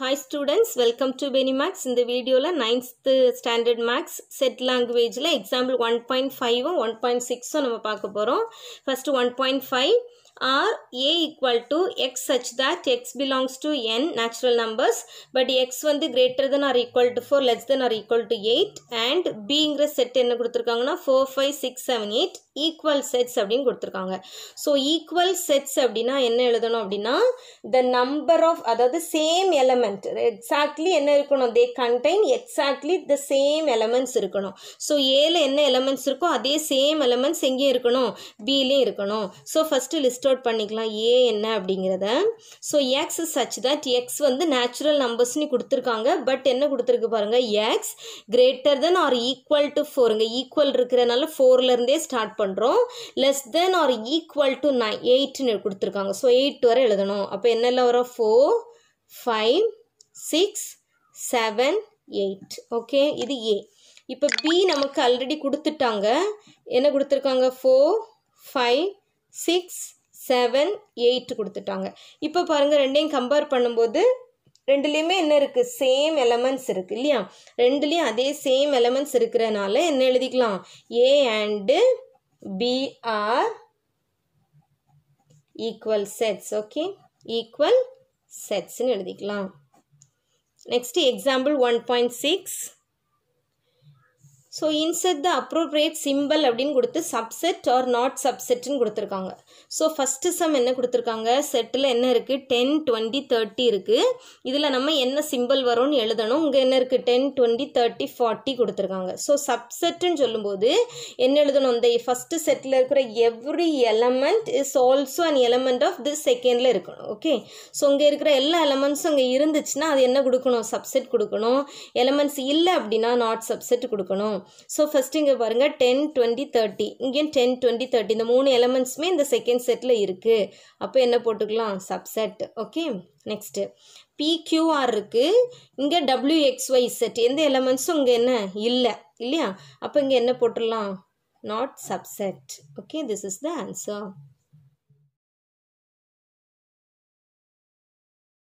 hi students welcome to பெனி maths இந்த வீடியோவில் நைன்த்து ஸ்டாண்டர்ட் மேக்ஸ் செட் லாங்குவேஜில் எக்ஸாம்பிள் ஒன் பாயிண்ட் ஃபைவும் ஒன் பாயிண்ட் சிக்ஸும் நம்ம பார்க்க போகிறோம் first one point five are A equal to X such that X belongs to N natural numbers but X வந்து greater than or equal to 4 less than or equal to eight and பிங்கிற set என்ன கொடுத்துருக்காங்கன்னா four five six seven eight equal sets அப்படின்னு கொடுத்துருக்காங்க so equal sets அப்படின்னா என்ன எழுதணும் அப்படின்னா த நம்பர் ஆஃப் அதாவது சேம் எலமெண்ட் எக்ஸாக்ட்லி என்ன இருக்கணும் they contain exactly the same elements இருக்கணும் ஸோ ஏல என்ன எலமெண்ட்ஸ் இருக்கோ அதே சேம் எலமெண்ட்ஸ் எங்கேயும் இருக்கணும் பிலேயும் இருக்கணும் ஸோ ஃபஸ்ட்டு லிஸ்ட் அவுட் பண்ணிக்கலாம் ஏ என்ன அப்படிங்கிறத so X such that X வந்து நேச்சுரல் நம்பர்ஸ்னு கொடுத்துருக்காங்க பட் என்ன கொடுத்துருக்கு பாருங்கள் X greater than or equal to ஃபோருங்க ஈக்குவல் இருக்கிறனால ஃபோர்லேருந்தே ஸ்டார்ட் பண்ணுறோம் less than or equal to nine எயிட்னு கொடுத்துருக்காங்க ஸோ எயிட் வரை எழுதணும் அப்போ என்னெல்லாம் வரும் four five six seven eight okay இது ஏ இப்போ பி நமக்கு ஆல்ரெடி கொடுத்துட்டாங்க என்ன கொடுத்துருக்காங்க four five six seven eight கொடுத்துட்டாங்க இப்போ பாருங்கள் ரெண்டையும் கம்பேர் பண்ணும்போது ரெண்டுலேயுமே என்ன இருக்குது சேம் எலமெண்ட்ஸ் இருக்குது இல்லையா ரெண்டுலேயும் அதே சேம் எலமெண்ட்ஸ் இருக்கிறனால என்ன எழுதிக்கலாம் A and B are equal sets okay equal செட்ஸ்ன்னு எழுதிக்கலாம் next example one point six so insert the symbol அப்படின் அப்படின்னு கொடுத்து சப்செட் ஆர் நாட் இன் கொடுத்துருக்காங்க ஸோ first sum என்ன கொடுத்துருக்காங்க செட்டில் என்ன இருக்குது டென் டுவெண்ட்டி தேர்ட்டி இருக்குது இதில் நம்ம என்ன symbol வரும் எழுதணும் இங்கே என்ன இருக்குது டென் டுவெண்ட்டி தேர்ட்டி ஃபார்ட்டி கொடுத்துருக்காங்க ஸோ சப்செட்டுன்னு சொல்லும்போது என்ன எழுதணும் இந்த first செட்டில் இருக்கிற every element is also an element of the செகண்டில் இருக்கணும் ஓகே ஸோ இங்கே இருக்கிற எல்லா எலமெண்ட்ஸும் அங்கே இருந்துச்சுன்னா அது என்ன கொடுக்கணும் சப்செட் கொடுக்கணும் எலமெண்ட்ஸ் இல்லை அப்படின்னா நாட் சப்செட் கொடுக்கணும் ஸோ ஃபஸ்ட்டு இங்கே பாருங்க டென் 20, தேர்ட்டி இங்கே டென் டுவெண்ட்டி தேர்ட்டி இந்த மூணு எலமெண்ட்ஸுமே இந்த செகண்ட் செட்டில் இருக்குது அப்போ என்ன போட்டுக்கலாம் சப்செட் ஓகே நெக்ஸ்ட்டு பிக்யூஆர் W, இங்கே Y, செட் எந்த எலமெண்ட்ஸும் இங்கே என்ன இல்லை இல்லையா அப்போ இங்கே என்ன போட்டுடலாம் not subset okay this is the answer